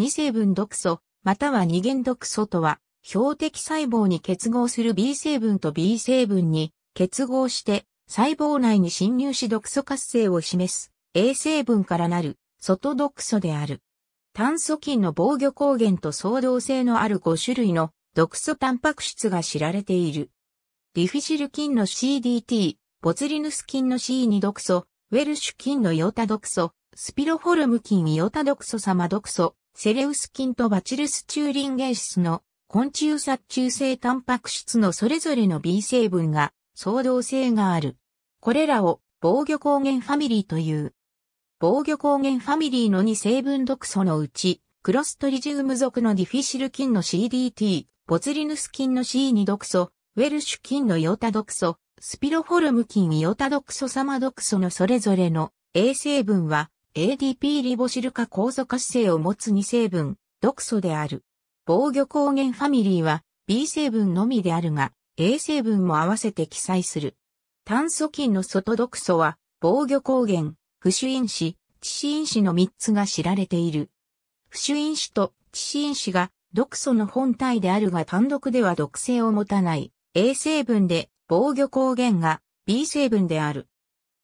二成分毒素、または二元毒素とは、標的細胞に結合する B 成分と B 成分に結合して細胞内に侵入し毒素活性を示す A 成分からなる外毒素である。炭素菌の防御抗原と相同性のある5種類の毒素タンパク質が知られている。リフィシル菌の CDT、ボツリヌス菌の C2 毒素、ウェルシュ菌のヨタ毒素、スピロフォルム菌イオタ毒素様毒素、セレウス菌とバチルスチューリンゲイシスの昆虫殺虫性タンパク質のそれぞれの B 成分が相同性がある。これらを防御抗原ファミリーという。防御抗原ファミリーの2成分毒素のうち、クロストリジウム属のディフィシル菌の CDT、ボツリヌス菌の C2 毒素、ウェルシュ菌のヨタ毒素、スピロフォルム菌ヨタ毒素サマ毒素のそれぞれの A 成分は ADP リボシル化酵素活性を持つ2成分、毒素である。防御抗原ファミリーは B 成分のみであるが、A 成分も合わせて記載する。炭素菌の外毒素は、防御抗原、不主因子、致死因子の3つが知られている。不主因子と致死因子が毒素の本体であるが単独では毒性を持たない A 成分で防御抗原が B 成分である。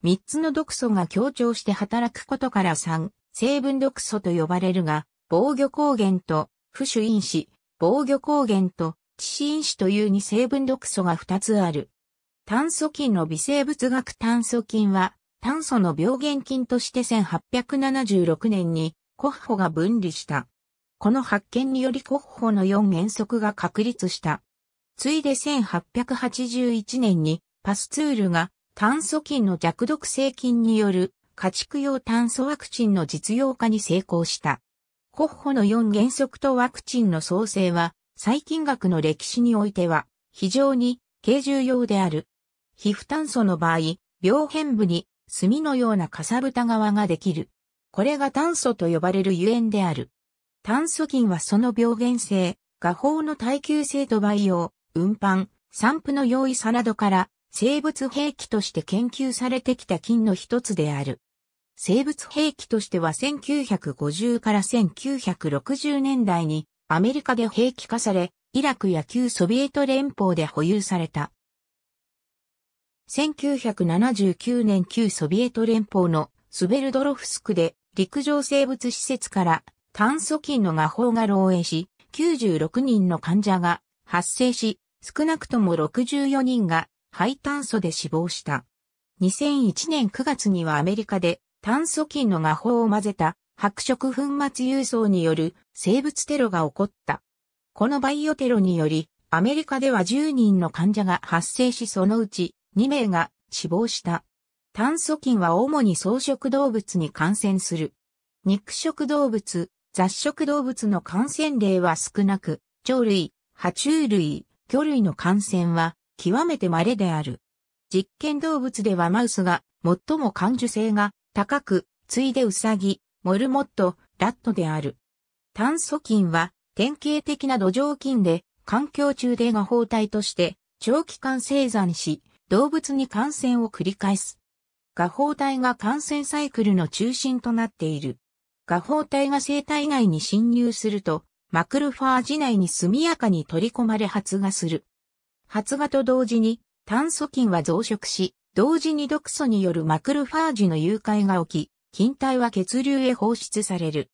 三つの毒素が協調して働くことから三、成分毒素と呼ばれるが、防御抗原と、不主因子、防御抗原と、致死因子という二成分毒素が二つある。炭素菌の微生物学炭素菌は、炭素の病原菌として1876年に、コッホが分離した。この発見によりコッホの四原則が確立した。ついで1881年に、パスツールが炭素菌の弱毒性菌による家畜用炭素ワクチンの実用化に成功した。ッホの4原則とワクチンの創生は、細菌学の歴史においては、非常に軽重要である。皮膚炭素の場合、病変部に炭のようなかさぶた側ができる。これが炭素と呼ばれるゆえんである。炭素菌はその病原性、画法の耐久性と培養、運搬、散布の容易さなどから生物兵器として研究されてきた菌の一つである。生物兵器としては1950から1960年代にアメリカで兵器化され、イラクや旧ソビエト連邦で保有された。1979年旧ソビエト連邦のスベルドロフスクで陸上生物施設から炭素菌の画法が漏洩し、96人の患者が発生し、少なくとも64人が肺炭素で死亡した。2001年9月にはアメリカで炭素菌の画法を混ぜた白色粉末輸送による生物テロが起こった。このバイオテロにより、アメリカでは10人の患者が発生しそのうち2名が死亡した。炭素菌は主に草食動物に感染する。肉食動物、雑食動物の感染例は少なく、鳥類、爬虫類、魚類の感染は極めて稀である。実験動物ではマウスが最も感受性が高く、ついでウサギ、モルモット、ラットである。炭素菌は典型的な土壌菌で環境中で画包体として長期間生産し動物に感染を繰り返す。画法体が感染サイクルの中心となっている。画法体が生体内に侵入すると、マクロファージ内に速やかに取り込まれ発芽する。発芽と同時に炭疽菌は増殖し、同時に毒素によるマクルファージの誘拐が起き、菌体は血流へ放出される。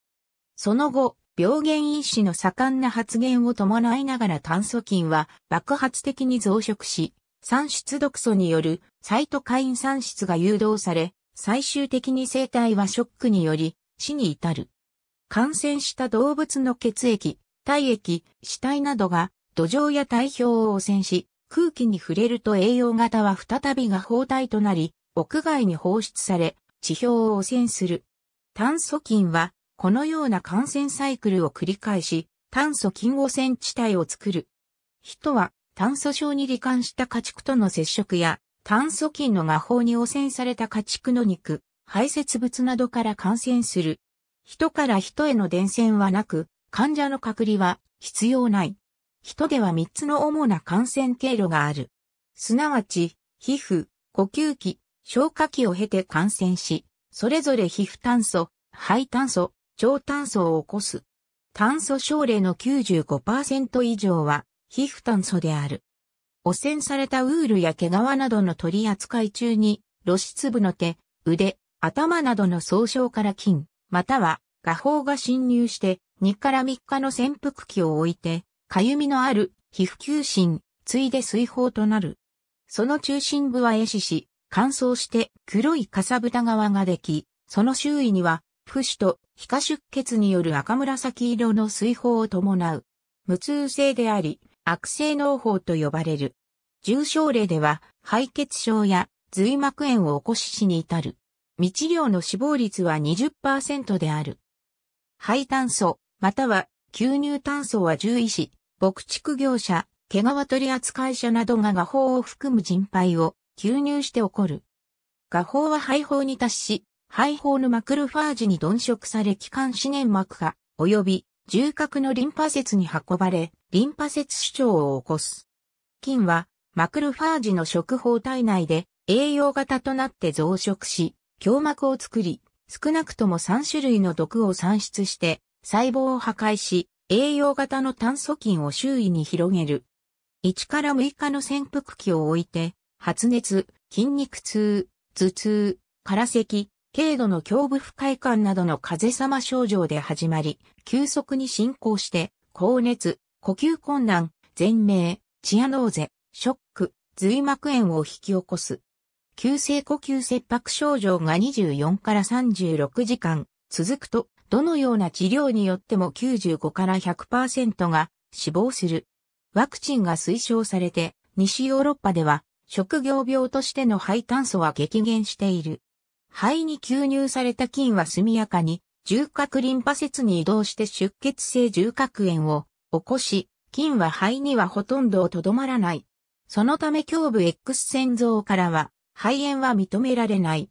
その後、病原因子の盛んな発現を伴いながら炭疽菌は爆発的に増殖し、産出毒素によるサイトカイン産出が誘導され、最終的に生体はショックにより死に至る。感染した動物の血液、体液、死体などが土壌や体表を汚染し、空気に触れると栄養型は再びが包帯となり、屋外に放出され、地表を汚染する。炭素菌は、このような感染サイクルを繰り返し、炭素菌汚染地帯を作る。人は、炭素症に罹患した家畜との接触や、炭素菌の画法に汚染された家畜の肉、排泄物などから感染する。人から人への伝染はなく、患者の隔離は必要ない。人では3つの主な感染経路がある。すなわち、皮膚、呼吸器、消化器を経て感染し、それぞれ皮膚炭素、肺炭素、腸炭素を起こす。炭素症例の95%以上は皮膚炭素である。汚染されたウールや毛皮などの取り扱い中に、露出部の手、腕、頭などの総称から菌、または画法が侵入して2から3日の潜伏期を置いて、かゆみのある皮膚球心、ついで水泡となる。その中心部は壊死し、乾燥して黒いかさぶた側ができ、その周囲には、不腫と皮下出血による赤紫色の水泡を伴う。無痛性であり、悪性脳胞と呼ばれる。重症例では、敗血症や髄膜炎を起こし死に至る。未治療の死亡率は20%である。肺炭素、または吸入炭素は獣医師、牧畜業者、毛皮取扱者などが画法を含む人肺を吸入して起こる。画法は肺胞に達し、肺胞のマクロファージに鈍食され気管支粘膜下及び重核のリンパ節に運ばれ、リンパ節主張を起こす。菌は、マクロファージの食胞体内で栄養型となって増殖し、胸膜を作り、少なくとも3種類の毒を産出して、細胞を破壊し、栄養型の炭素菌を周囲に広げる。1から6日の潜伏期を置いて、発熱、筋肉痛、頭痛、空咳、軽度の胸部不快感などの風邪様症状で始まり、急速に進行して、高熱、呼吸困難、全明、チアノーゼ、ショック、髄膜炎を引き起こす。急性呼吸切迫症状が24から36時間続くと、どのような治療によっても95から100%が死亡する。ワクチンが推奨されて、西ヨーロッパでは、職業病としての肺炭素は激減している。肺に吸入された菌は速やかに、重核リンパ節に移動して出血性重核炎を起こし、菌は肺にはほとんどとどまらない。そのため胸部 X 線像からは、肺炎は認められない。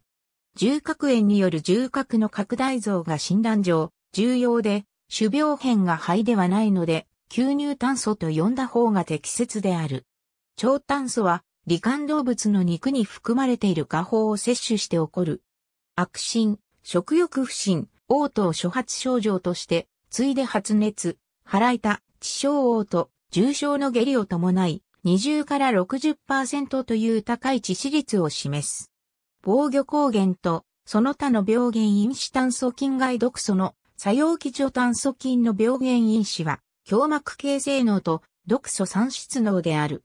重核炎による重核の拡大像が診断上、重要で、種病変が肺ではないので、吸入炭素と呼んだ方が適切である。超炭素は、罹患動物の肉に含まれている画法を摂取して起こる。悪心、食欲不振、嘔吐を初発症状として、ついで発熱、腹痛、致傷嘔吐、重症の下痢を伴い、20から60%という高い致死率を示す。防御抗原と、その他の病原因子炭素菌外毒素の作用基調炭素菌の病原因子は、胸膜形性能と毒素産出能である。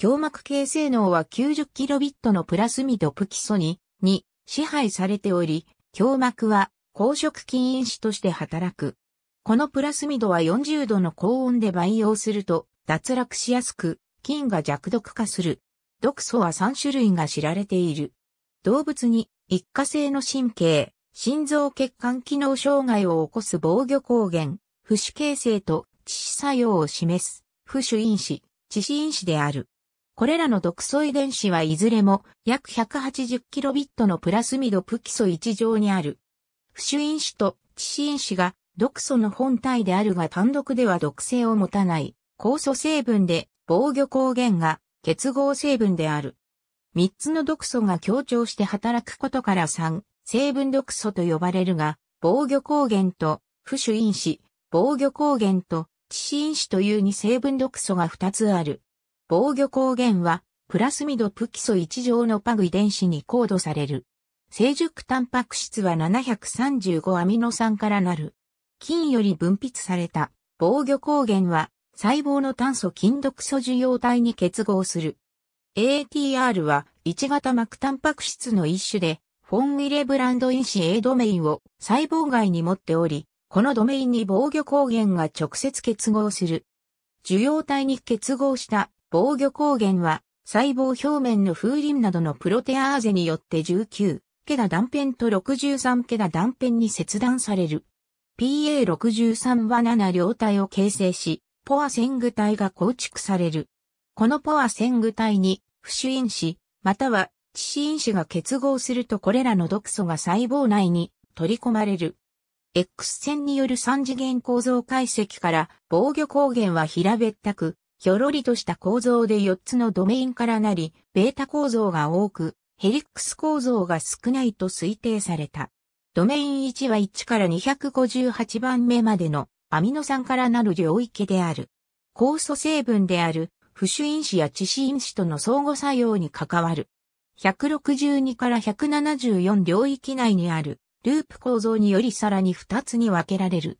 胸膜形性能は 90kb のプラスミドプキソニに支配されており、胸膜は公職菌因子として働く。このプラスミドは40度の高温で培養すると脱落しやすく、菌が弱毒化する。毒素は3種類が知られている。動物に一過性の神経、心臓血管機能障害を起こす防御抗原、不死形成と致死作用を示す、不死因子、致死因子である。これらの毒素遺伝子はいずれも約 180kb のプラスミドプ基礎1乗にある。不死因子と致死因子が毒素の本体であるが単独では毒性を持たない、酵素成分で防御抗原が結合成分である。三つの毒素が協調して働くことから三、成分毒素と呼ばれるが、防御抗原と、不種因子、防御抗原と、致死因子という二成分毒素が二つある。防御抗原は、プラスミドプ基礎1乗のパグ遺伝子にコードされる。成熟タンパク質は735アミノ酸からなる。菌より分泌された防御抗原は細胞の炭素菌毒素受容体に結合する。ATR は1型膜タンパク質の一種で、フォン・ウィレブランド因子 A ドメインを細胞外に持っており、このドメインに防御抗原が直接結合する。受容体に結合した防御抗原は、細胞表面の風鈴などのプロテアーゼによって19、ケダ断片と63ケダ断片に切断される。PA63 は7両体を形成し、ポア線具体が構築される。このポア線具体に、不死因子、または致死因子が結合するとこれらの毒素が細胞内に取り込まれる。X 線による三次元構造解析から防御抗原は平べったく、ひょろりとした構造で4つのドメインからなり、ベータ構造が多く、ヘリックス構造が少ないと推定された。ドメイン1は1から258番目までのアミノ酸からなる領域である。酵素成分である不主因子や致死因子との相互作用に関わる。162から174領域内にあるループ構造によりさらに2つに分けられる。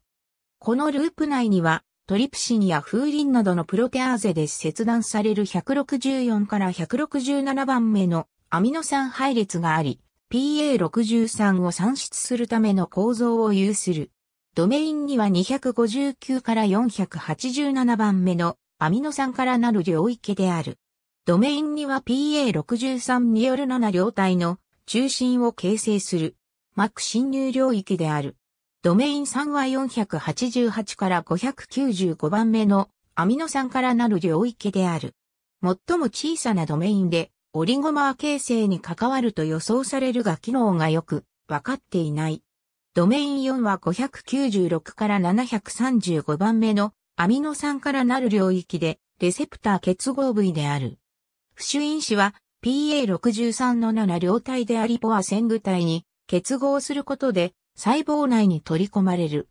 このループ内にはトリプシンや風鈴などのプロテアーゼで切断される164から167番目のアミノ酸配列があり、PA63 を算出するための構造を有する。ドメインには259から487番目のアミノ酸からなる領域である。ドメインには PA63 による7両体の中心を形成する膜侵入領域である。ドメイン3は488から595番目のアミノ酸からなる領域である。最も小さなドメインでオリゴマー形成に関わると予想されるが機能がよくわかっていない。ドメイン4は596から735番目のアミノ酸からなる領域でレセプター結合部位である。不主因子は PA63 の7両体でありポア線具体に結合することで細胞内に取り込まれる。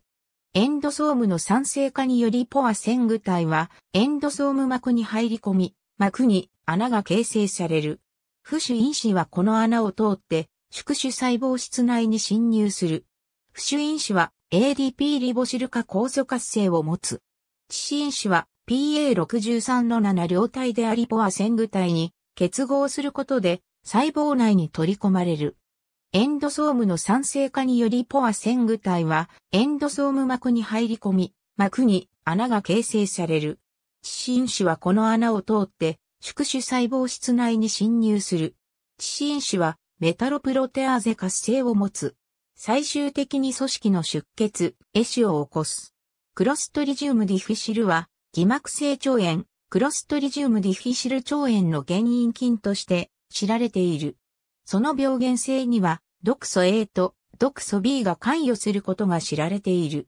エンドソームの酸性化によりポア線具体はエンドソーム膜に入り込み、膜に穴が形成される。不主因子はこの穴を通って宿主細胞室内に侵入する。不主因子は ADP リボシル化酵素活性を持つ。地震子は PA63 の7両体でありポア線具体に結合することで細胞内に取り込まれる。エンドソームの酸性化によりポア線具体はエンドソーム膜に入り込み、膜に穴が形成される。地震子はこの穴を通って宿主細胞室内に侵入する。地震子はメタロプロテアーゼ活性を持つ。最終的に組織の出血、エシを起こす。クロストリジウムディフィシルは、偽膜性腸炎、クロストリジウムディフィシル腸炎の原因菌として知られている。その病原性には、毒素 A と毒素 B が関与することが知られている。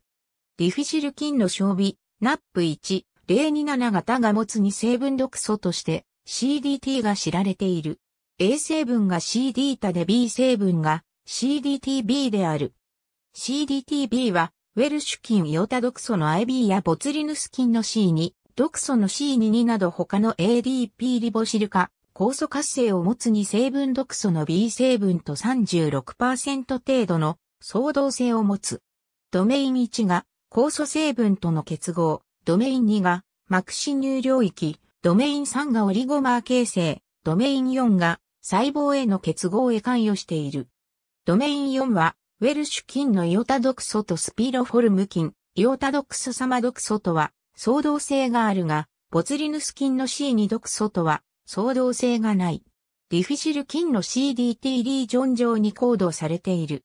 ディフィシル菌の小微、NAP1、027型が持つ2成分毒素として CDT が知られている。A 成分が CD タで B 成分が CDTB である。CDTB はウェルシュ菌ヨタ毒素の IB やボツリヌス菌の C に、毒素の C22 など他の ADP リボシル化、酵素活性を持つ2成分毒素の B 成分と36%程度の相動性を持つ。ドメイン1が酵素成分との結合、ドメイン2が膜侵入領域、ドメイン3がオリゴマー形成、ドメイン4が細胞への結合へ関与している。ドメイン4はウェルシュ菌のイオタ毒素とスピロフォルム菌、イオタ毒素様毒素とは、相動性があるが、ボツリヌス菌の C2 毒素とは、相動性がない。ディフィシル菌の CDT リージョン上に行動されている。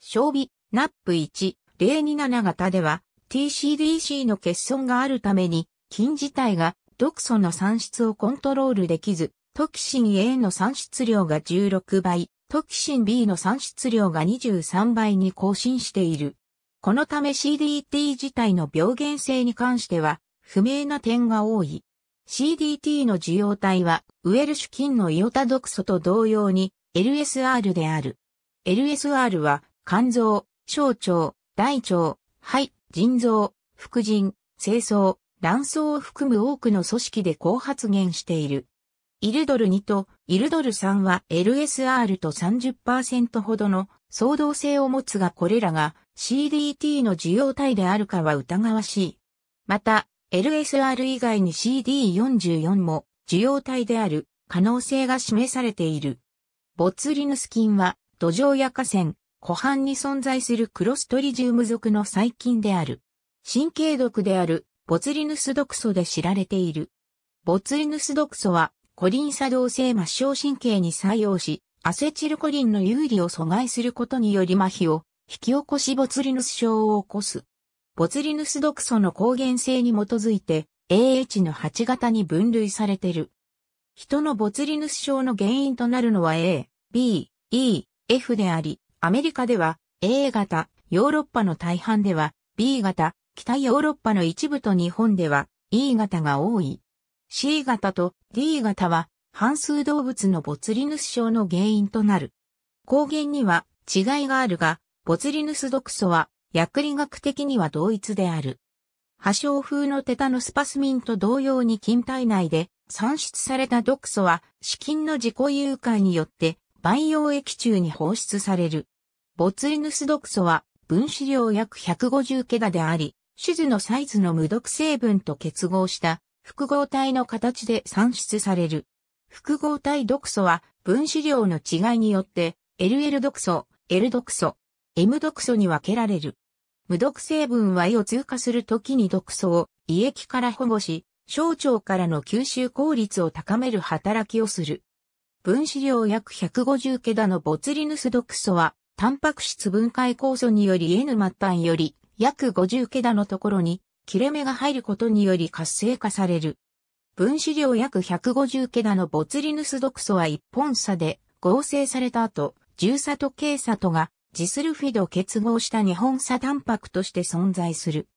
小尾、ナップ1 027型では、TCDC の欠損があるために、菌自体が毒素の産出をコントロールできず、トキシン A の産出量が16倍、トキシン B の産出量が23倍に更新している。このため CDT 自体の病原性に関しては不明な点が多い。CDT の受容体はウエルシュ菌のイオタ毒素と同様に LSR である。LSR は肝臓、小腸、大腸、肺、腎臓、副腎、清掃、卵巣を含む多くの組織で高発現している。イルドル2とイルドル3は LSR と30%ほどの相動性を持つがこれらが CDT の受容体であるかは疑わしい。また、LSR 以外に CD44 も受容体である可能性が示されている。ボツリヌス菌は土壌や河川、湖畔に存在するクロストリジウム属の細菌である。神経毒であるボツリヌス毒素で知られている。ボツリヌス毒素はコリン作動性末梢神経に作用し、アセチルコリンの有利を阻害することにより麻痺を引き起こしボツリヌス症を起こす。ボツリヌス毒素の抗原性に基づいて AH の8型に分類されている。人のボツリヌス症の原因となるのは A、B、E、F であり、アメリカでは A 型、ヨーロッパの大半では B 型、北ヨーロッパの一部と日本では E 型が多い。C 型と D 型は、半数動物のボツリヌス症の原因となる。抗原には違いがあるが、ボツリヌス毒素は薬理学的には同一である。破傷風のテタノスパスミンと同様に菌体内で産出された毒素は死菌の自己誘拐によって培養液中に放出される。ボツリヌス毒素は分子量約150ケダであり、種子のサイズの無毒成分と結合した複合体の形で産出される。複合体毒素は分子量の違いによって LL 毒素、L 毒素、M 毒素に分けられる。無毒成分は胃を通過するときに毒素を胃液から保護し、小腸からの吸収効率を高める働きをする。分子量約150ケダのボツリヌス毒素は、タンパク質分解酵素により N 末端より約50ケダのところに切れ目が入ることにより活性化される。分子量約150桁のボツリヌス毒素は一本差で合成された後、重砂と軽砂とがジスルフィド結合した日本砂タンパクとして存在する。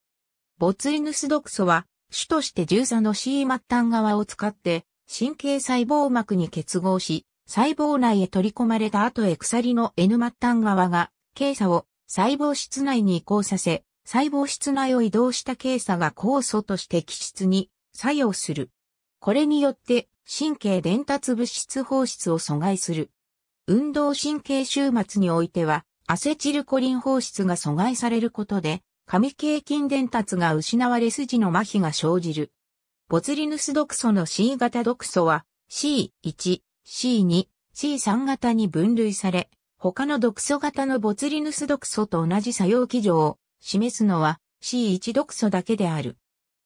ボツリヌス毒素は主として重砂の C 末端側を使って神経細胞膜に結合し、細胞内へ取り込まれた後へ鎖の N 末端側が、軽砂を細胞質内に移行させ、細胞室内を移動したケイが酵素として気質に作用する。これによって神経伝達物質放出を阻害する。運動神経終末においてはアセチルコリン放出が阻害されることで神経筋伝達が失われ筋の麻痺が生じる。ボツリヌス毒素の C 型毒素は C1、C2、C3 型に分類され、他の毒素型のボツリヌス毒素と同じ作用基準を示すのは C1 毒素だけである。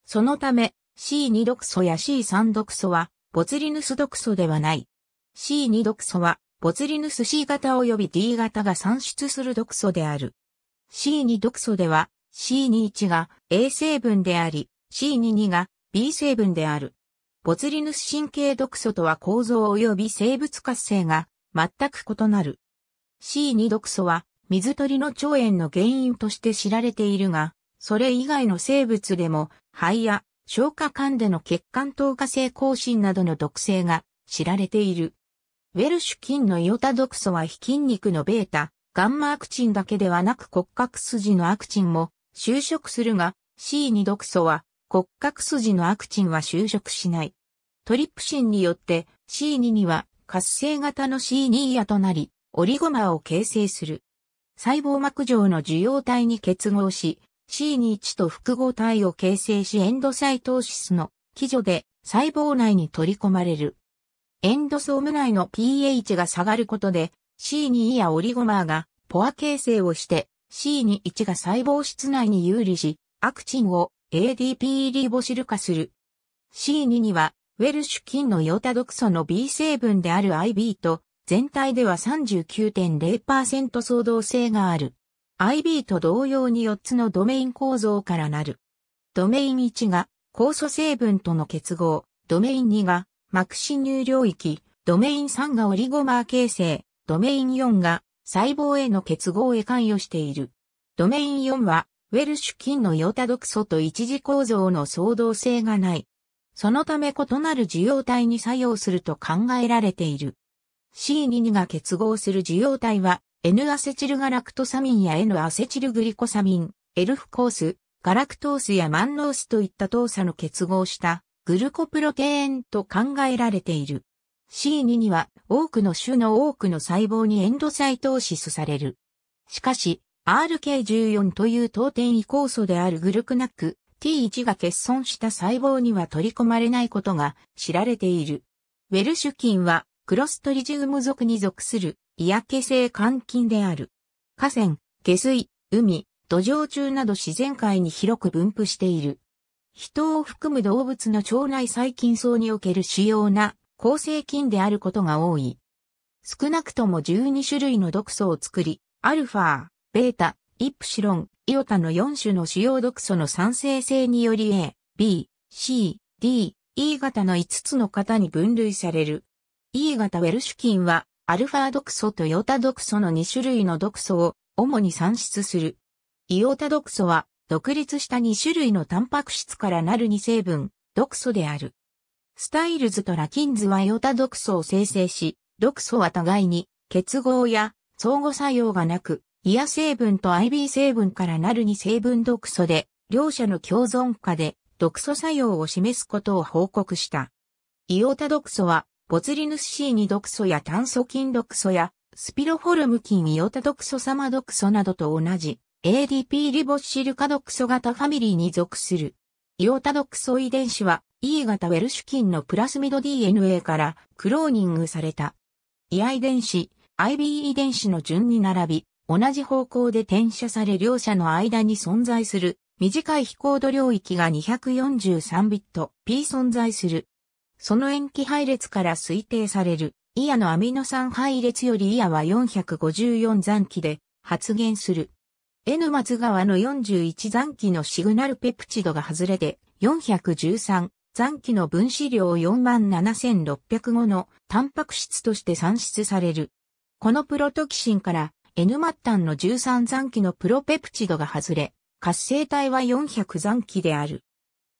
そのため C2 毒素や C3 毒素はボツリヌス毒素ではない。C2 毒素はボツリヌス C 型及び D 型が産出する毒素である。C2 毒素では C21 が A 成分であり C22 が B 成分である。ボツリヌス神経毒素とは構造及び生物活性が全く異なる。C2 毒素は水鳥の腸炎の原因として知られているが、それ以外の生物でも肺や消化管での血管透過性更新などの毒性が知られている。ウェルシュ菌のイオタ毒素は非筋肉のベータ、ガンマアクチンだけではなく骨格筋のアクチンも就職するが、C2 毒素は骨格筋のアクチンは就職しない。トリプシンによって C2 には活性型の C2 ヤとなり、オリゴマを形成する。細胞膜上の受容体に結合し、C21 と複合体を形成しエンドサイトーシスの基準で細胞内に取り込まれる。エンドソーム内の pH が下がることで C2 やオリゴマーがポア形成をして C21 が細胞室内に有利し、アクチンを ADP リボシル化する。C2 にはウェルシュ菌のヨタ毒素の B 成分である IB と全体では39.0%相動性がある。IB と同様に4つのドメイン構造からなる。ドメイン1が酵素成分との結合、ドメイン2が膜侵入領域、ドメイン3がオリゴマー形成、ドメイン4が細胞への結合へ関与している。ドメイン4はウェルシュ菌のヨタ毒素と一次構造の相動性がない。そのため異なる受容体に作用すると考えられている。C22 が結合する受容体は N アセチルガラクトサミンや N アセチルグリコサミン、エルフコース、ガラクトースやマンノースといった糖鎖の結合したグルコプロテーンと考えられている。C2 には多くの種の多くの細胞にエンドサイトをシスされる。しかし、RK14 という糖転移酵素であるグルクナック T1 が欠損した細胞には取り込まれないことが知られている。ウェルシュ菌はクロストリジウム属に属する、嫌気け性肝菌である。河川、下水、海、土壌中など自然界に広く分布している。人を含む動物の腸内細菌層における主要な構成菌であることが多い。少なくとも12種類の毒素を作り、アルファ、ベータ、イプシロン、イオタの4種の主要毒素の酸性性により A、B、C、D、E 型の5つの型に分類される。E 型ウェルシュ菌は、アルファ毒素とヨタ毒素の2種類の毒素を主に産出する。イオタ毒素は、独立した2種類のタンパク質からなる2成分、毒素である。スタイルズとラキンズはヨタ毒素を生成し、毒素は互いに結合や相互作用がなく、イア成分と IB 成分からなる2成分毒素で、両者の共存化で毒素作用を示すことを報告した。イオタ毒素はボツリヌス C2 毒素や炭素菌毒素やスピロフォルム菌イオタ毒素サマ毒素などと同じ ADP リボシル化毒素型ファミリーに属する。イオタ毒素遺伝子は E 型ウェルシュ菌のプラスミド DNA からクローニングされた。イア遺伝子、IB 遺伝子の順に並び、同じ方向で転写され両者の間に存在する短い非行度領域が243ビット P 存在する。その塩基配列から推定される、イヤのアミノ酸配列よりイヤは454残機で発現する。N 松川の41残機のシグナルペプチドが外れて413残機の分子量47605のタンパク質として算出される。このプロトキシンから N 末端の13残機のプロペプチドが外れ、活性体は400残機である。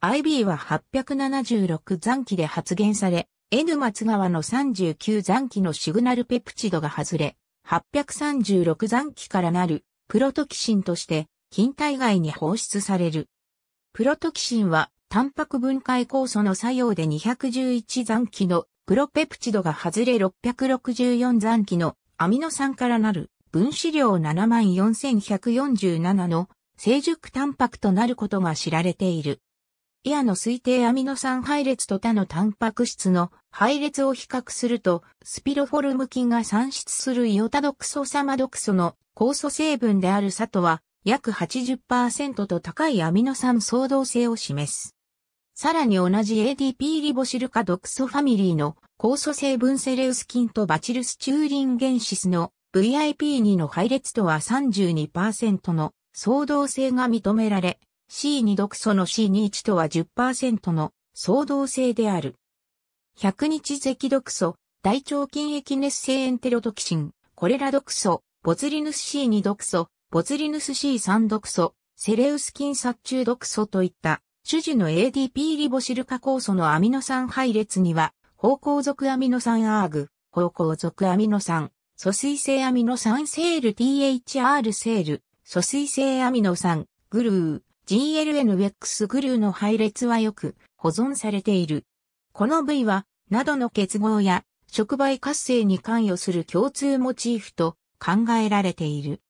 IB は876残機で発現され、N 松川の39残機のシグナルペプチドが外れ、836残機からなるプロトキシンとして近体外に放出される。プロトキシンはタンパク分解酵素の作用で211残機のプロペプチドが外れ664残機のアミノ酸からなる分子量74147の成熟タンパクとなることが知られている。イアの推定アミノ酸配列と他のタンパク質の配列を比較すると、スピロフォルム菌が産出するイオタドクソサマドクソの酵素成分であるサトは約80%と高いアミノ酸相動性を示す。さらに同じ ADP リボシルド毒素ファミリーの酵素成分セレウス菌とバチルスチューリンゲンシスの VIP2 の配列とは32%の相動性が認められ、C2 毒素の C21 とは10%の相動性である。100日咳毒素、大腸菌液熱性エンテロトキシン、コレラ毒素、ボツリヌス C2 毒素、ボツリヌス C3 毒素、セレウス菌殺虫毒素といった種々の ADP リボシル化酵素のアミノ酸配列には、方向属アミノ酸アーグ、方向属アミノ酸、疎水性アミノ酸セール THR セール、疎水性アミノ酸、グルー、g l n w x グルーの配列はよく保存されている。この部位は、などの結合や触媒活性に関与する共通モチーフと考えられている。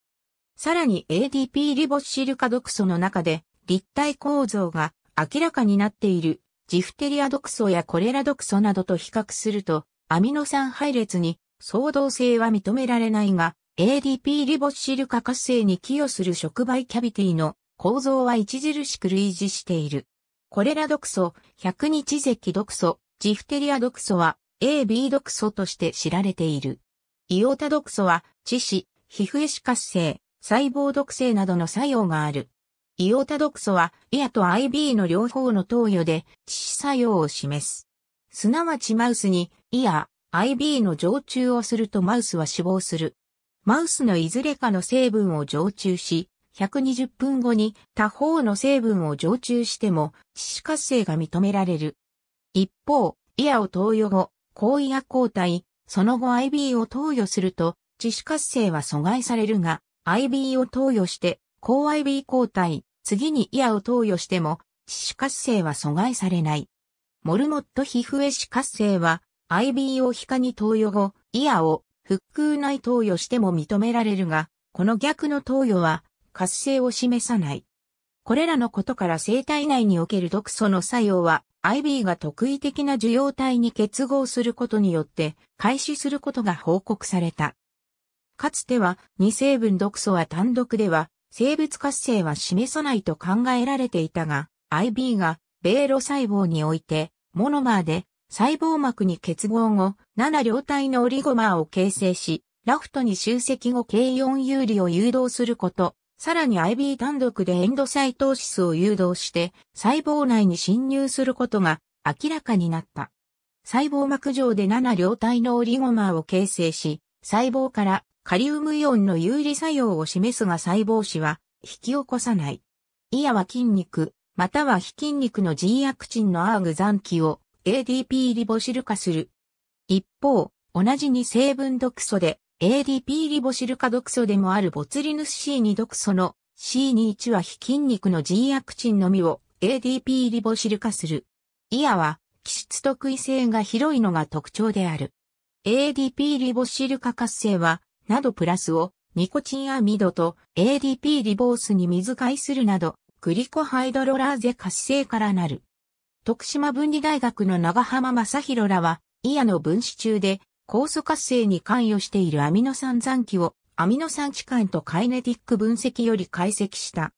さらに ADP リボシルカ毒素の中で立体構造が明らかになっているジフテリア毒素やコレラ毒素などと比較するとアミノ酸配列に相同性は認められないが ADP リボシルカ活性に寄与する触媒キャビティの構造は著しく類似している。コレラ毒素、百日石毒素、ジフテリア毒素は AB 毒素として知られている。イオタ毒素は致死、皮膚エシ活性、細胞毒性などの作用がある。イオタ毒素は、イアと IB の両方の投与で、致死作用を示す。すなわちマウスに、イア、IB の常駐をするとマウスは死亡する。マウスのいずれかの成分を常駐し、120分後に他方の成分を常駐しても、致死活性が認められる。一方、イアを投与後、抗イア抗体、その後 IB を投与すると、致死活性は阻害されるが、IB を投与して、抗 IB 抗体、次にイアを投与しても、致死活性は阻害されない。モルモット皮膚エ死活性は、IB を皮下に投与後、イアを、腹腔内投与しても認められるが、この逆の投与は、活性を示さない。これらのことから生体内における毒素の作用は IB が特異的な受容体に結合することによって開始することが報告された。かつては2成分毒素は単独では生物活性は示さないと考えられていたが IB が米ロ細胞においてモノマーで細胞膜に結合後7両体のオリゴマーを形成しラフトに集積後 K4 有利を誘導することさらに IB 単独でエンドサイトーシスを誘導して細胞内に侵入することが明らかになった。細胞膜上で7両体のオリゴマーを形成し、細胞からカリウムイオンの有利作用を示すが細胞子は引き起こさない。イヤは筋肉、または非筋肉の G アクチンのアーグ残機を ADP リボシル化する。一方、同じに成分毒素で ADP リボシル化毒素でもあるボツリヌス C2 毒素の C21 は非筋肉の G アクチンのみを ADP リボシル化する。イヤは気質特異性が広いのが特徴である。ADP リボシル化活性は、などプラスをニコチンアミドと ADP リボースに水解するなど、グリコハイドロラーゼ活性からなる。徳島分離大学の長浜正宏らは、イヤの分子中で酵素活性に関与しているアミノ酸残機をアミノ酸置換とカイネティック分析より解析した。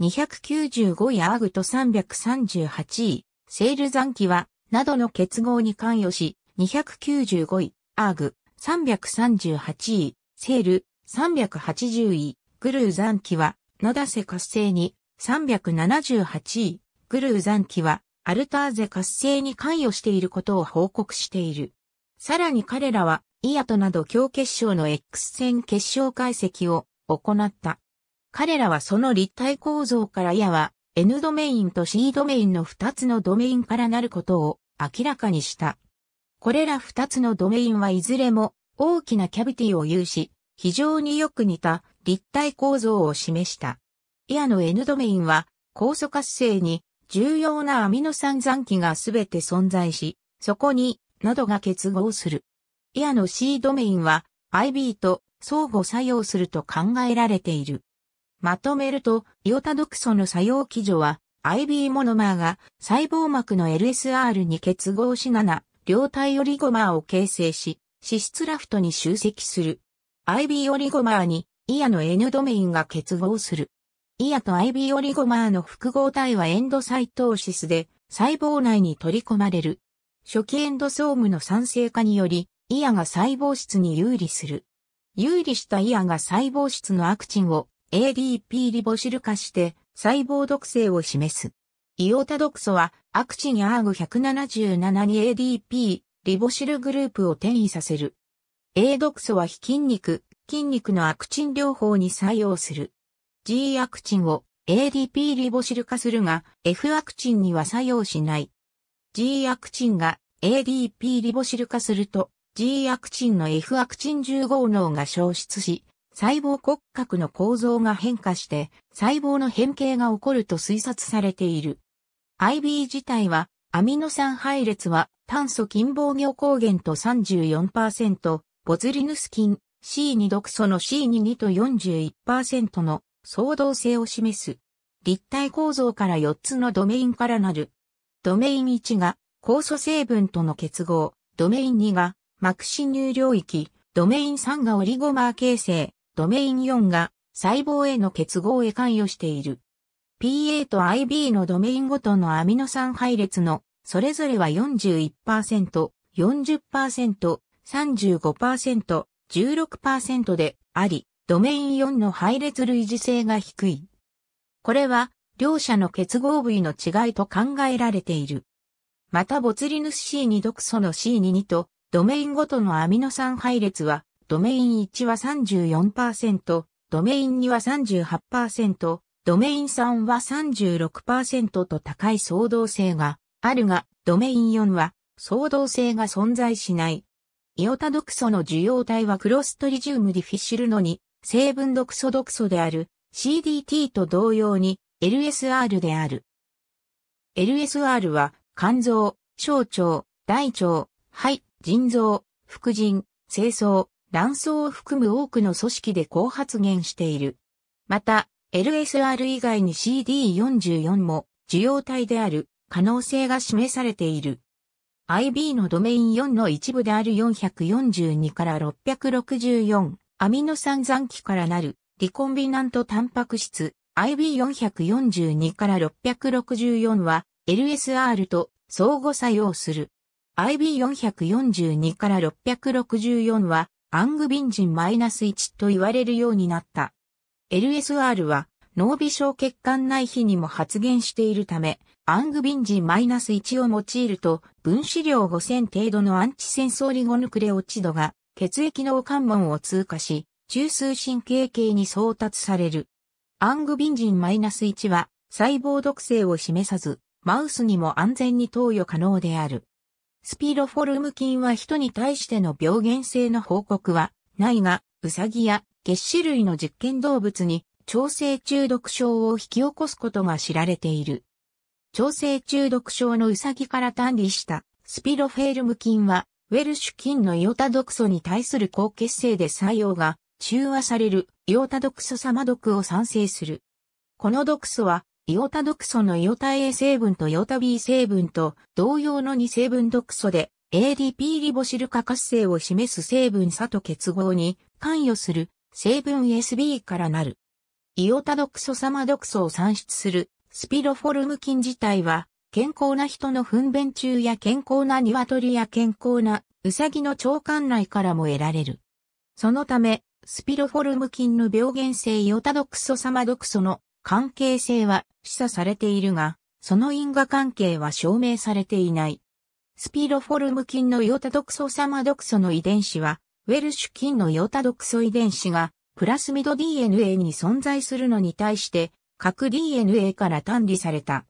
295位アーグと338位、セール残機は、などの結合に関与し、295位、アーグ、338位、セール、380位、グルー残機は、野田瀬活性に、378位、グルー残機は、アルターゼ活性に関与していることを報告している。さらに彼らは、イアトなど強結晶の X 線結晶解析を行った。彼らはその立体構造からイアは N ドメインと C ドメインの2つのドメインからなることを明らかにした。これら2つのドメインはいずれも大きなキャビティを有し、非常によく似た立体構造を示した。イアの N ドメインは酵素活性に重要なアミノ酸残機がすべて存在し、そこになどが結合する。イアの C ドメインは IB と相互作用すると考えられている。まとめると、イオタ毒素の作用基準は IB モノマーが細胞膜の LSR に結合し7、両体オリゴマーを形成し、脂質ラフトに集積する。IB オリゴマーにイアの N ドメインが結合する。イアと IB オリゴマーの複合体はエンドサイトーシスで細胞内に取り込まれる。初期エンドソームの酸性化により、イアが細胞質に有利する。有利したイアが細胞質のアクチンを ADP リボシル化して細胞毒性を示す。イオタ毒素はアクチンアーグ177に ADP リボシルグループを転移させる。A 毒素は非筋肉、筋肉のアクチン療法に作用する。G アクチンを ADP リボシル化するが F アクチンには作用しない。G アクチンが ADP リボシル化すると G アクチンの F アクチン1 5脳が消失し、細胞骨格の構造が変化して細胞の変形が起こると推察されている。IB 自体はアミノ酸配列は炭素金防御抗原と34%、ボズリヌス菌 C2 毒素の C22 と41%の相動性を示す。立体構造から4つのドメインからなるドメイン1が酵素成分との結合、ドメイン2が膜侵入領域、ドメイン3がオリゴマー形成、ドメイン4が細胞への結合へ関与している。PA と IB のドメインごとのアミノ酸配列のそれぞれは41%、40%、35%、16%であり、ドメイン4の配列類似性が低い。これは両者の結合部位の違いと考えられている。またボツリヌス C2 毒素の C22 と、ドメインごとのアミノ酸配列は、ドメイン1は34%、ドメイン2は38%、ドメイン3は36%と高い相動性があるが、ドメイン4は相動性が存在しない。イオタ毒素の受容体はクロストリジウムディフィッシルのに、成分毒素毒素である CDT と同様に LSR である。LSR は肝臓、小腸、大腸、肺、腎臓、副腎、精巣、卵巣を含む多くの組織で高発現している。また、LSR 以外に CD44 も受容体である可能性が示されている。IB のドメイン4の一部である442から664アミノ酸残機からなるリコンビナントタンパク質 IB442 から664は LSR と相互作用する。IB442 から664はアングビンジン -1 と言われるようになった。LSR は脳微小血管内皮にも発現しているため、アングビンジン -1 を用いると分子量5000程度のアンチセンソーリゴヌクレオチドが血液脳関門を通過し、中枢神経系に送達される。アングビンジン -1 は細胞毒性を示さず、マウスにも安全に投与可能である。スピロフォルム菌は人に対しての病原性の報告はないが、ウサギや血脂類の実験動物に調整中毒症を引き起こすことが知られている。調整中毒症のウサギから単理したスピロフェルム菌はウェルシュ菌のイオタ毒素に対する高血性で作用が中和されるイオタ毒素様毒を産生する。この毒素は、イオタ毒素のイオタ A 成分とイオタ B 成分と同様の2成分毒素で ADP リボシル化活性を示す成分差と結合に関与する成分 SB からなる。イオタ毒素様毒素を産出するスピロフォルム菌自体は健康な人の糞便中や健康な鶏や健康なウサギの腸管内からも得られる。そのため、スピロフォルム菌の病原性ヨタ毒素サマ毒素の関係性は示唆されているが、その因果関係は証明されていない。スピロフォルム菌のヨタ毒素サマ毒素の遺伝子は、ウェルシュ菌のヨタ毒素遺伝子が、プラスミド DNA に存在するのに対して、核 DNA から単離された。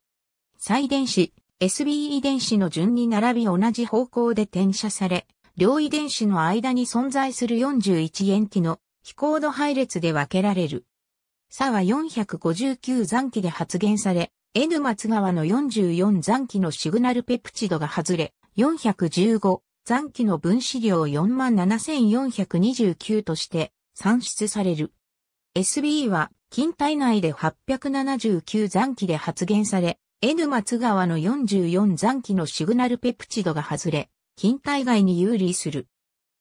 再電子、SB 遺伝子の順に並び同じ方向で転写され、両遺伝子の間に存在する41塩基の非行度配列で分けられる。差は459残機で発現され、N 松川の44残機のシグナルペプチドが外れ、415残機の分子量47,429として算出される。SB は近体内で879残機で発現され、N 松川の44残機のシグナルペプチドが外れ、近代外に有利する。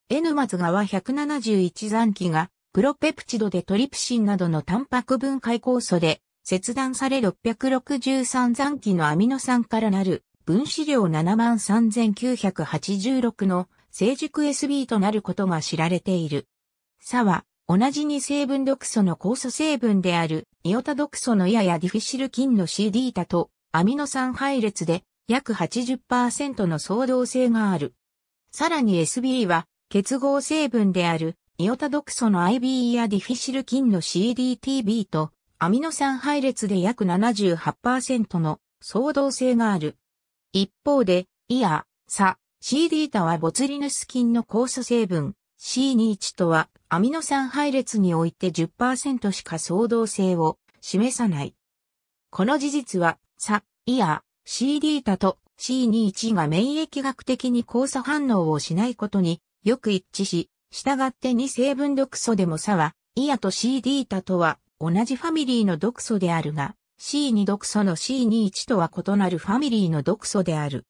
N 松川171残機が、プロペプチドでトリプシンなどのタンパク分解酵素で、切断され663残機のアミノ酸からなる、分子量73986の成熟 SB となることが知られている。サは、同じに成分毒素の酵素成分である、イオタ毒素のややディフィシル菌の C d タと、アミノ酸配列で、約80%の相同性がある。さらに SB は結合成分であるイオタ毒素の IBE やディフィシル菌の CDTB とアミノ酸配列で約78%の相同性がある。一方で、イア、サ、CD タはボツリヌス菌の酵素成分 C21 とはアミノ酸配列において10%しか相同性を示さない。この事実は、サ、イヤ、CD 多と C21 が免疫学的に交差反応をしないことによく一致し、従って2成分毒素でも差は、イヤと CD 多とは同じファミリーの毒素であるが、C2 毒素の C21 とは異なるファミリーの毒素である。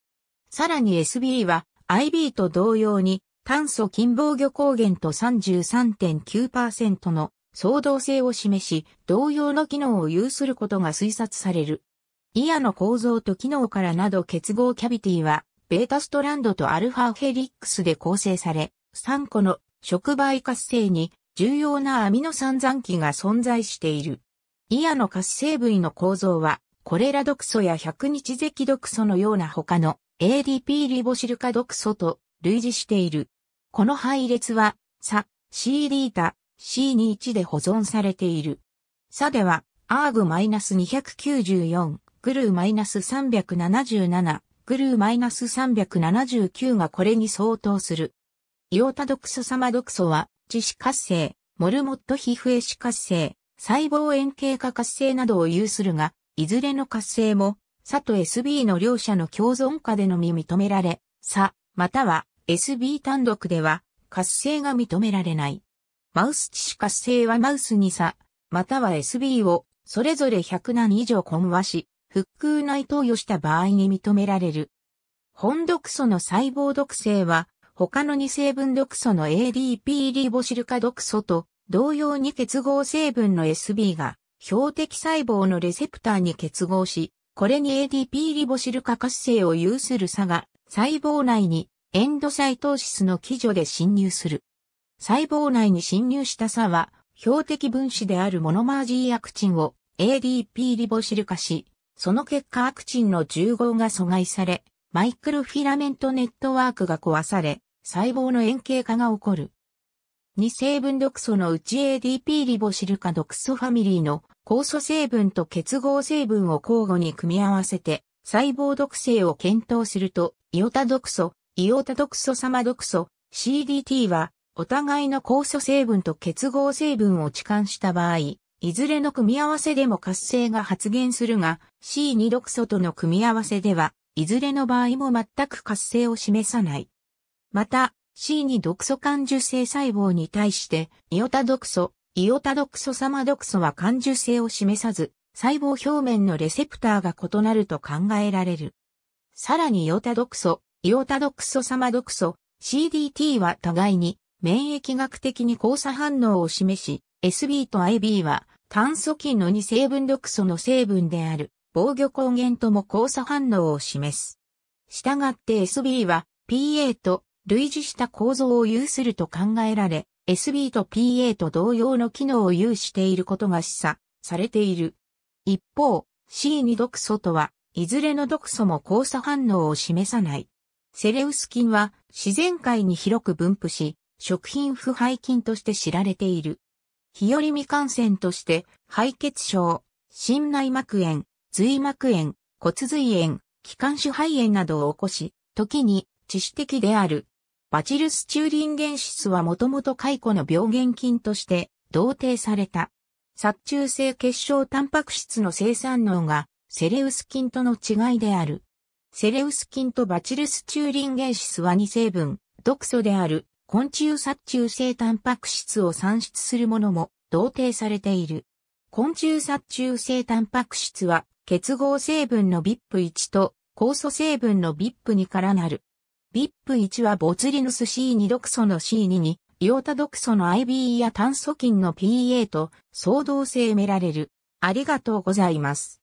さらに SB は IB と同様に炭素近防御抗原と33.9%の相動性を示し、同様の機能を有することが推察される。イアの構造と機能からなど結合キャビティは、ベータストランドとアルファヘリックスで構成され、3個の触媒活性に重要なアミノ酸残機が存在している。イアの活性部位の構造は、コレラ毒素や百日咳毒素のような他の ADP リボシルカ毒素と類似している。この配列は、サ、C d ータ、C21 で保存されている。サでは、アーグ -294、グルーマイナス377、グルーマイナス379がこれに相当する。イオタ毒素様毒素は、致死活性、モルモット皮膚エ死活性、細胞円形化活性などを有するが、いずれの活性も、サと SB の両者の共存下でのみ認められ、サ、または SB 単独では活性が認められない。マウス致死活性はマウスにサ、または SB をそれぞれ100何以上混和し、復空内投与した場合に認められる。本毒素の細胞毒性は、他の2成分毒素の ADP リボシル化毒素と同様に結合成分の SB が標的細胞のレセプターに結合し、これに ADP リボシル化活性を有する差が細胞内にエンドサイトーシスの基準で侵入する。細胞内に侵入した差は標的分子であるモノマージーアクチンを ADP リボシルカし、その結果アクチンの重合が阻害され、マイクロフィラメントネットワークが壊され、細胞の円形化が起こる。2成分毒素のうち ADP リボシルカ毒素ファミリーの酵素成分と結合成分を交互に組み合わせて細胞毒性を検討すると、イオタ毒素、イオタ毒素様毒素、CDT はお互いの酵素成分と結合成分を置換した場合、いずれの組み合わせでも活性が発現するが、C2 毒素との組み合わせでは、いずれの場合も全く活性を示さない。また、C2 毒素間受性細胞に対して、イオタ毒素、イオタ毒素様毒素は間受性を示さず、細胞表面のレセプターが異なると考えられる。さらにイオタ毒素、イオタ毒素様毒素、CDT は互いに免疫学的に交差反応を示し、SB と IB は炭素菌の2成分毒素の成分である防御抗原とも交差反応を示す。したがって SB は PA と類似した構造を有すると考えられ、SB と PA と同様の機能を有していることが示唆されている。一方、C2 毒素とは、いずれの毒素も交差反応を示さない。セレウス菌は自然界に広く分布し、食品腐敗菌として知られている。日和未感染として、敗血症、心内膜炎、髄膜炎、骨髄炎、気管支肺炎などを起こし、時に致死的である。バチルスチューリンゲンシスはもともと解雇の病原菌として同定された。殺虫性結晶タンパク質の生産能がセレウス菌との違いである。セレウス菌とバチルスチューリンゲンシスは2成分、毒素である昆虫殺虫性タンパク質を産出するものも同定されている。昆虫殺虫性タンパク質は結合成分の v i p 1と酵素成分の v i p 2からなる。v i p 1はボツリヌス C2 毒素の C2 に、イオタ毒素の i b や炭素菌の PA と相同性められる。ありがとうございます。